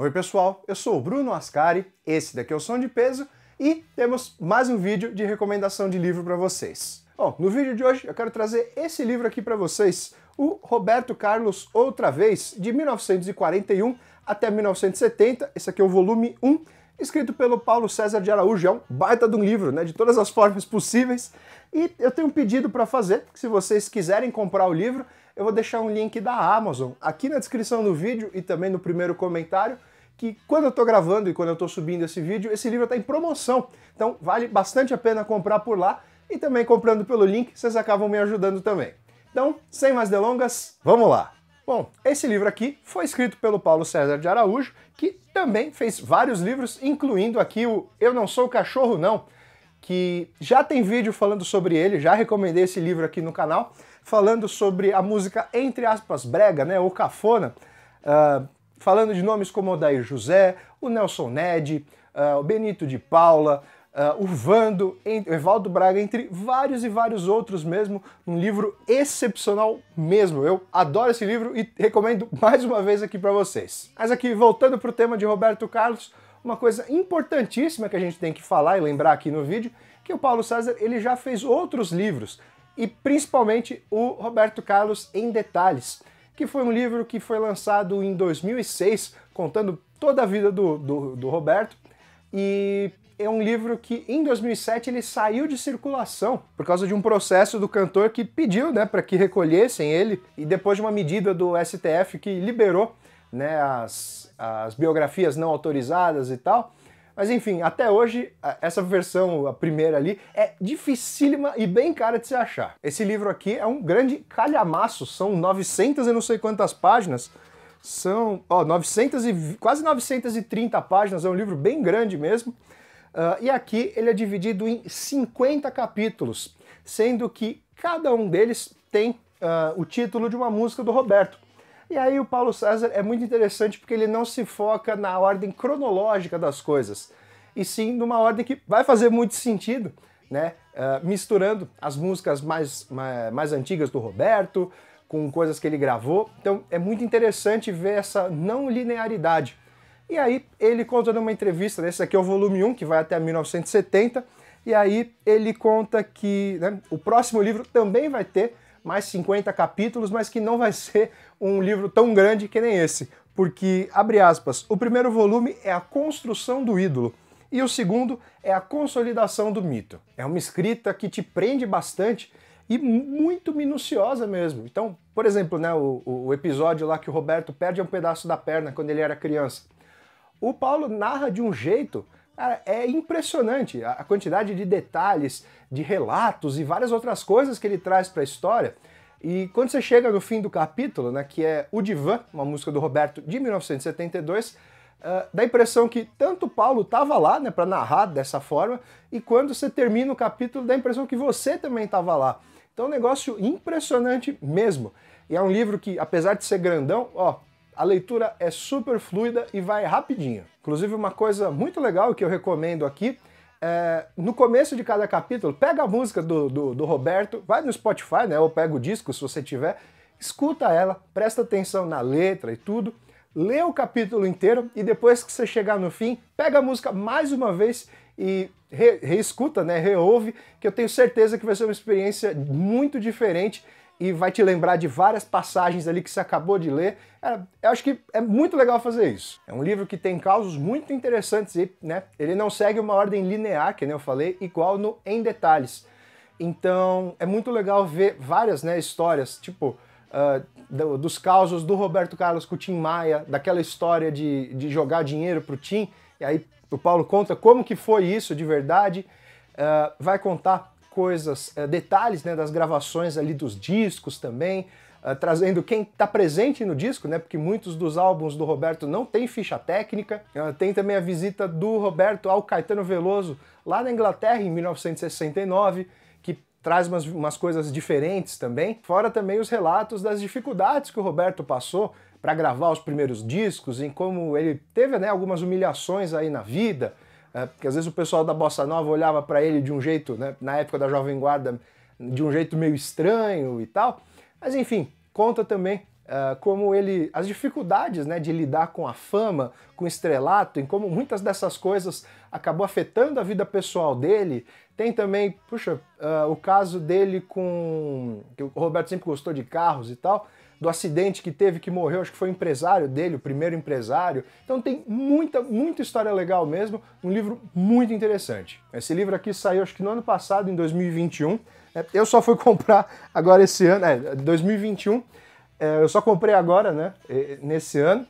Oi pessoal, eu sou o Bruno Ascari, esse daqui é o Som de Peso e temos mais um vídeo de recomendação de livro para vocês. Bom, no vídeo de hoje eu quero trazer esse livro aqui para vocês, o Roberto Carlos Outra Vez, de 1941 até 1970, esse aqui é o volume 1, escrito pelo Paulo César de Araújo, é um baita de um livro, né, de todas as formas possíveis, e eu tenho um pedido para fazer, se vocês quiserem comprar o livro, eu vou deixar um link da Amazon aqui na descrição do vídeo e também no primeiro comentário, que quando eu estou gravando e quando eu estou subindo esse vídeo, esse livro está em promoção. Então vale bastante a pena comprar por lá e também comprando pelo link, vocês acabam me ajudando também. Então, sem mais delongas, vamos lá! Bom, esse livro aqui foi escrito pelo Paulo César de Araújo, que também fez vários livros, incluindo aqui o Eu Não Sou Cachorro Não, que já tem vídeo falando sobre ele, já recomendei esse livro aqui no canal, falando sobre a música, entre aspas, brega, né, ou cafona, uh, Falando de nomes como Odair José, o Nelson Ned, uh, o Benito de Paula, uh, o Vando, o Evaldo Braga, entre vários e vários outros mesmo. Um livro excepcional mesmo. Eu adoro esse livro e recomendo mais uma vez aqui para vocês. Mas aqui, voltando para o tema de Roberto Carlos, uma coisa importantíssima que a gente tem que falar e lembrar aqui no vídeo, que o Paulo César ele já fez outros livros, e principalmente o Roberto Carlos em detalhes que foi um livro que foi lançado em 2006, contando toda a vida do, do, do Roberto. E é um livro que em 2007 ele saiu de circulação por causa de um processo do cantor que pediu, né, para que recolhessem ele e depois de uma medida do STF que liberou, né, as, as biografias não autorizadas e tal. Mas enfim, até hoje, essa versão, a primeira ali, é dificílima e bem cara de se achar. Esse livro aqui é um grande calhamaço, são 900 e não sei quantas páginas, são ó, 900 e, quase 930 páginas, é um livro bem grande mesmo. Uh, e aqui ele é dividido em 50 capítulos, sendo que cada um deles tem uh, o título de uma música do Roberto. E aí o Paulo César é muito interessante porque ele não se foca na ordem cronológica das coisas, e sim numa ordem que vai fazer muito sentido, né? Uh, misturando as músicas mais, mais, mais antigas do Roberto com coisas que ele gravou. Então é muito interessante ver essa não linearidade. E aí ele conta numa entrevista, né? esse aqui é o volume 1, que vai até 1970, e aí ele conta que né, o próximo livro também vai ter mais 50 capítulos, mas que não vai ser um livro tão grande que nem esse, porque, abre aspas, o primeiro volume é a construção do ídolo e o segundo é a consolidação do mito. É uma escrita que te prende bastante e muito minuciosa mesmo. Então, por exemplo, né, o, o episódio lá que o Roberto perde um pedaço da perna quando ele era criança. O Paulo narra de um jeito Cara, é impressionante a quantidade de detalhes, de relatos e várias outras coisas que ele traz para a história. E quando você chega no fim do capítulo, né, que é O Divã, uma música do Roberto de 1972, uh, ah, dá a impressão que tanto Paulo estava lá né, para narrar dessa forma, e quando você termina o capítulo, dá a impressão que você também estava lá. Então, é um negócio impressionante mesmo. E é um livro que, apesar de ser grandão, ó, a leitura é super fluida e vai rapidinho. Inclusive, uma coisa muito legal que eu recomendo aqui é, no começo de cada capítulo, pega a música do, do, do, Roberto, vai no Spotify, né? Ou pega o disco se você tiver, escuta ela, presta atenção na letra e tudo, lê o capítulo inteiro e depois que você chegar no fim, pega a música mais uma vez e re, reescuta, né? Reouve, que eu tenho certeza que vai ser uma experiência muito diferente e vai te lembrar de várias passagens ali que você acabou de ler. É, eu acho que é muito legal fazer isso. É um livro que tem causos muito interessantes e, né, ele não segue uma ordem linear, que nem eu falei, igual no Em Detalhes. Então, é muito legal ver várias né, histórias, tipo, uh, do, dos causos do Roberto Carlos com o Tim Maia, daquela história de, de jogar dinheiro pro Tim, e aí o Paulo conta como que foi isso de verdade, uh, vai contar coisas, eh, detalhes né, das gravações ali dos discos também, uh, trazendo quem está presente no disco, né? Porque muitos dos álbuns do Roberto não tem ficha técnica. Uh, tem também a visita do Roberto ao Caetano Veloso lá na Inglaterra em 1969 que traz umas, umas, coisas diferentes também, fora também os relatos das dificuldades que o Roberto passou para gravar os primeiros discos, em como ele teve né, algumas humilhações aí na vida, é, porque às vezes o pessoal da Bossa Nova olhava para ele de um jeito, né, na época da Jovem Guarda, de um jeito meio estranho e tal. Mas enfim, conta também uh, como ele. as dificuldades né, de lidar com a fama, com o estrelato, e como muitas dessas coisas acabou afetando a vida pessoal dele. Tem também, puxa, uh, o caso dele com. que o Roberto sempre gostou de carros e tal do acidente que teve, que morreu, acho que foi o empresário dele, o primeiro empresário. Então tem muita, muita história legal mesmo, um livro muito interessante. Esse livro aqui saiu acho que no ano passado, em 2021. É, eu só fui comprar agora esse ano, é, 2021. É, eu só comprei agora, né, nesse ano.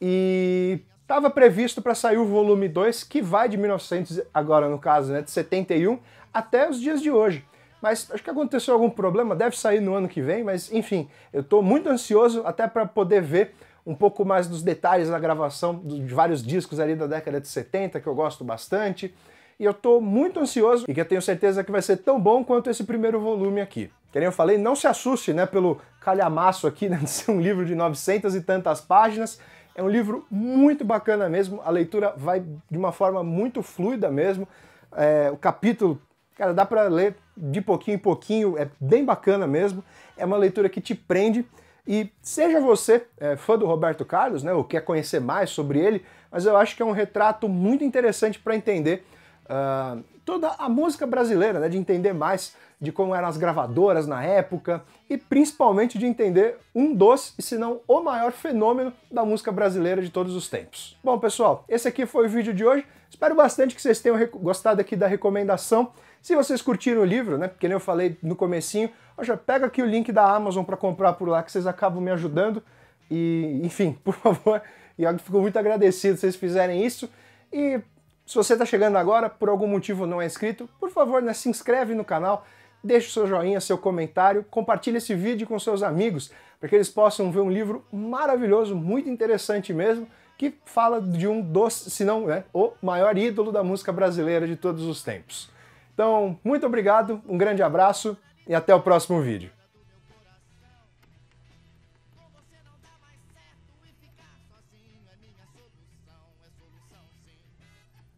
E Estava previsto para sair o volume 2, que vai de 1900, agora no caso, né, de 71, até os dias de hoje mas acho que aconteceu algum problema, deve sair no ano que vem, mas enfim, eu estou muito ansioso até para poder ver um pouco mais dos detalhes da gravação de vários discos ali da década de 70, que eu gosto bastante. E eu estou muito ansioso e que eu tenho certeza que vai ser tão bom quanto esse primeiro volume aqui. Que nem eu falei, não se assuste né, pelo calhamaço aqui né, de ser um livro de 900 e tantas páginas. É um livro muito bacana mesmo, a leitura vai de uma forma muito fluida mesmo. É, o capítulo Cara, dá para ler de pouquinho em pouquinho, é bem bacana mesmo. É uma leitura que te prende. E seja você é, fã do Roberto Carlos, né, ou quer conhecer mais sobre ele, mas eu acho que é um retrato muito interessante para entender uh, toda a música brasileira, né, de entender mais de como eram as gravadoras na época e principalmente de entender um dos, e se não o maior fenômeno da música brasileira de todos os tempos. Bom, pessoal, esse aqui foi o vídeo de hoje. Espero bastante que vocês tenham gostado aqui da recomendação. Se vocês curtiram o livro, né, porque nem eu falei no comecinho, já pega aqui o link da Amazon para comprar por lá que vocês acabam me ajudando. E, enfim, por favor, eu fico muito agradecido se vocês fizerem isso. E se você está chegando agora, por algum motivo não é inscrito, por favor, né, se inscreve no canal, deixe seu joinha, seu comentário, compartilhe esse vídeo com seus amigos, para que eles possam ver um livro maravilhoso, muito interessante mesmo, que fala de um dos, se não, né, o maior ídolo da música brasileira de todos os tempos. Então, muito obrigado, um grande abraço e até o próximo vídeo.